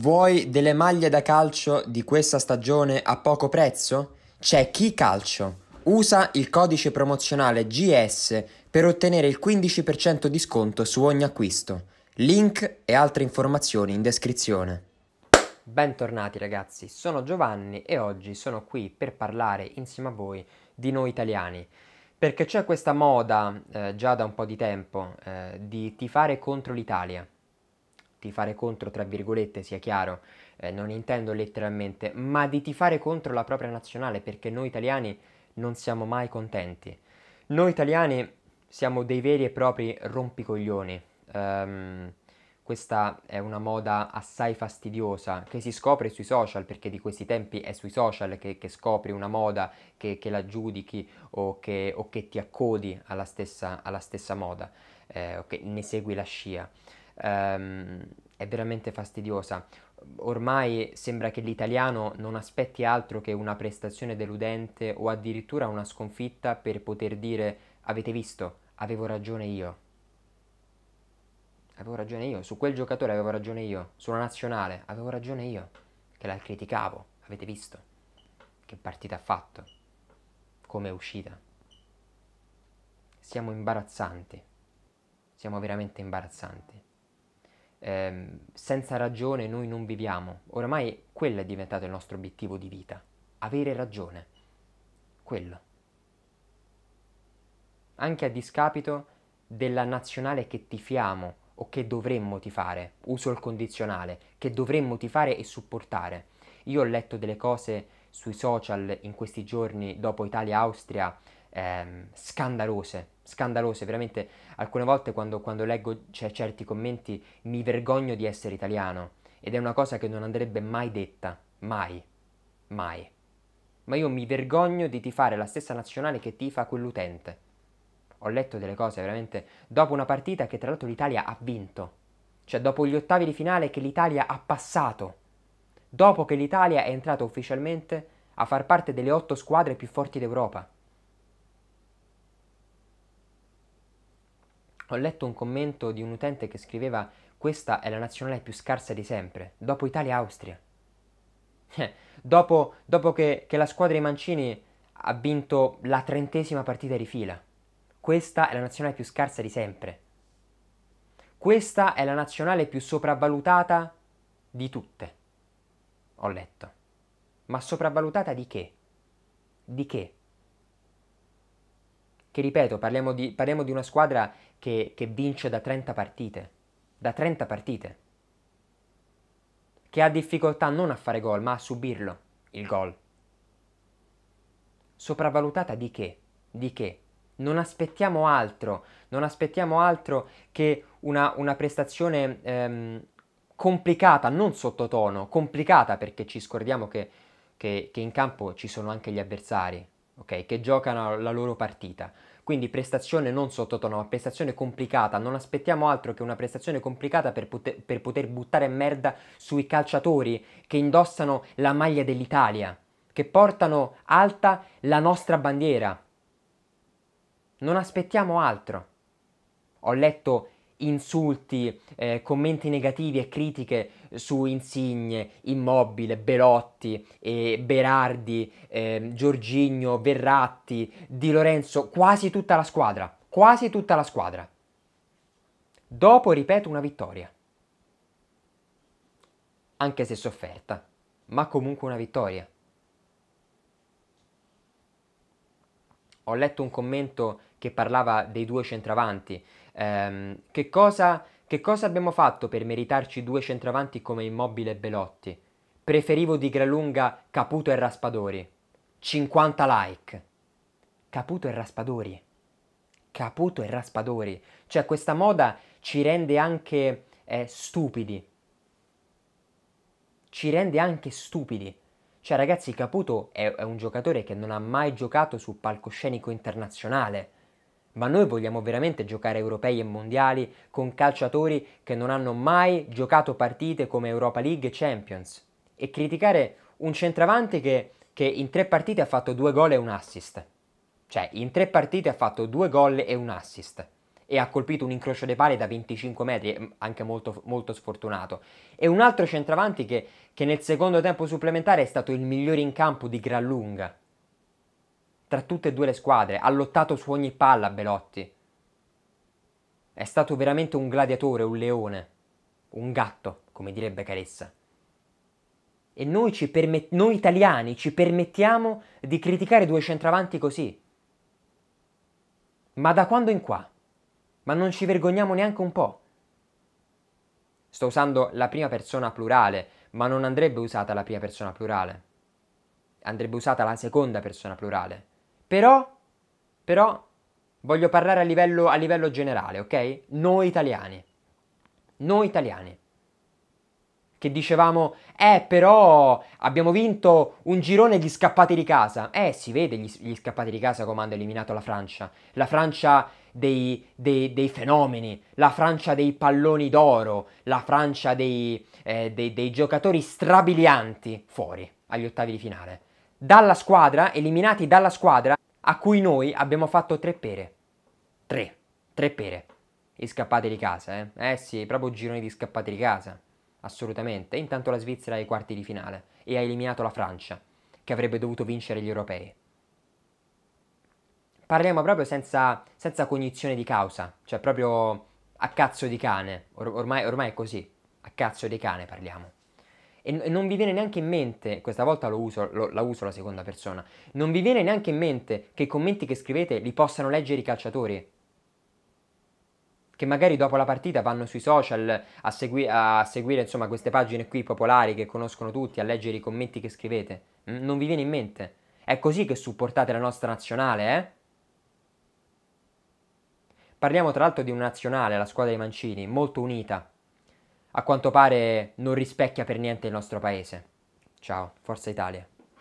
Vuoi delle maglie da calcio di questa stagione a poco prezzo? C'è Chi Calcio. Usa il codice promozionale GS per ottenere il 15% di sconto su ogni acquisto. Link e altre informazioni in descrizione. Bentornati ragazzi, sono Giovanni e oggi sono qui per parlare insieme a voi di noi italiani. Perché c'è questa moda eh, già da un po' di tempo eh, di tifare contro l'Italia tifare contro, tra virgolette, sia chiaro, eh, non intendo letteralmente, ma di tifare contro la propria nazionale perché noi italiani non siamo mai contenti. Noi italiani siamo dei veri e propri rompicoglioni. Um, questa è una moda assai fastidiosa che si scopre sui social, perché di questi tempi è sui social che, che scopri una moda, che, che la giudichi o che, o che, ti accodi alla stessa, alla stessa moda, eh, o che ne segui la scia ehm, è veramente fastidiosa. Ormai sembra che l'italiano non aspetti altro che una prestazione deludente o addirittura una sconfitta per poter dire avete visto, avevo ragione io. Avevo ragione io, su quel giocatore avevo ragione io, sulla nazionale avevo ragione io, che la criticavo, avete visto. Che partita ha fatto, come è uscita. Siamo imbarazzanti, siamo veramente imbarazzanti ehm, senza ragione noi non viviamo. Oramai quello è diventato il nostro obiettivo di vita, avere ragione. Quello. Anche a discapito della nazionale che tifiamo o che dovremmo tifare, uso il condizionale, che dovremmo tifare e supportare. Io ho letto delle cose sui social in questi giorni dopo Italia-Austria ehm, scandalose, scandalose, veramente alcune volte quando, quando leggo cioè, certi commenti mi vergogno di essere italiano ed è una cosa che non andrebbe mai detta, mai, mai. Ma io mi vergogno di tifare la stessa nazionale che tifa quell'utente. Ho letto delle cose veramente dopo una partita che tra l'altro l'Italia ha vinto, cioè dopo gli ottavi di finale che l'Italia ha passato, dopo che l'Italia è entrata ufficialmente a far parte delle otto squadre più forti d'Europa. Ho letto un commento di un utente che scriveva questa è la nazionale più scarsa di sempre, dopo Italia e Austria. Eh, dopo, dopo che, che la squadra di Mancini ha vinto la trentesima partita di fila. Questa è la nazionale più scarsa di sempre. Questa è la nazionale più sopravvalutata di tutte, ho letto. Ma sopravvalutata di che? Di che? Che ripeto, parliamo di, parliamo di una squadra che, che vince da 30 partite. Da 30 partite. Che ha difficoltà non a fare gol, ma a subirlo, il gol. Sopravvalutata di che? Di che? Non aspettiamo altro, non aspettiamo altro che una, una prestazione ehm, complicata, non sottotono, complicata perché ci scordiamo che, che, che in campo ci sono anche gli avversari, okay, che giocano la loro partita. Quindi prestazione non sottotono, ma prestazione complicata. Non aspettiamo altro che una prestazione complicata per, pute- per poter buttare merda sui calciatori che indossano la maglia dell'Italia, che portano alta la nostra bandiera. Non aspettiamo altro. Ho letto insulti, eh, commenti negativi e critiche su Insigne, Immobile, Belotti, eh, Berardi, eh, Giorginio, Verratti, Di Lorenzo, quasi tutta la squadra, quasi tutta la squadra. Dopo, ripeto, una vittoria. Anche se sofferta, ma comunque una vittoria. Ho letto un commento che parlava dei due centravanti. Eh, che cosa che cosa abbiamo fatto per meritarci due centravanti come Immobile e Belotti? Preferivo di gran lunga Caputo e Raspadori. 50 like. Caputo e Raspadori. Caputo e Raspadori. Cioè questa moda ci rende anche eh, stupidi. Ci rende anche stupidi. Cioè ragazzi, Caputo è, è un giocatore che non ha mai giocato sul palcoscenico internazionale ma noi vogliamo veramente giocare europei e mondiali con calciatori che non hanno mai giocato partite come Europa League e Champions? E criticare un centravanti che, che in tre partite ha fatto due gol e un assist. Cioè, in tre partite ha fatto due gol e un assist e ha colpito un incrocio dei pali da 25 metri, mm, anche molto, molto sfortunato. E un altro centravanti che, che, nel secondo tempo supplementare è stato il migliore in campo di gran lunga tra tutte e due le squadre, ha lottato su ogni palla Belotti. È stato veramente un gladiatore, un leone, un gatto, come direbbe Caressa. E noi, permet- noi italiani ci permettiamo di criticare due centravanti così. Ma da quando in qua? Ma non ci vergogniamo neanche un po'. Sto usando la prima persona plurale, ma non andrebbe usata la prima persona plurale. Andrebbe usata la seconda persona plurale. Però, però, voglio parlare a livello, a livello generale, ok? Noi italiani. Noi italiani che dicevamo, eh però abbiamo vinto un girone di scappati di casa. Eh si vede gli, gli scappati di casa come hanno eliminato la Francia, la Francia dei, dei, dei fenomeni, la Francia dei palloni d'oro, la Francia dei, eh, dei, dei giocatori strabilianti fuori agli ottavi di finale dalla squadra, eliminati dalla squadra a cui noi abbiamo fatto tre pere. Tre, tre pere. E scappate di casa, eh? Eh sì, proprio gironi di scappate di casa. Assolutamente. Intanto la Svizzera è ai quarti di finale e ha eliminato la Francia, che avrebbe dovuto vincere gli europei. Parliamo proprio senza, senza cognizione di causa, cioè proprio a cazzo di cane. Or- ormai, ormai è così, a cazzo di cane parliamo e, non vi viene neanche in mente, questa volta lo uso, lo, la uso la seconda persona, non vi viene neanche in mente che i commenti che scrivete li possano leggere i calciatori, che magari dopo la partita vanno sui social a, segui- a seguire insomma, queste pagine qui popolari che conoscono tutti, a leggere i commenti che scrivete. Non vi viene in mente. È così che supportate la nostra nazionale, eh? Parliamo tra l'altro di una nazionale, la squadra di Mancini, molto unita, a quanto pare non rispecchia per niente il nostro paese. Ciao, Forza Italia.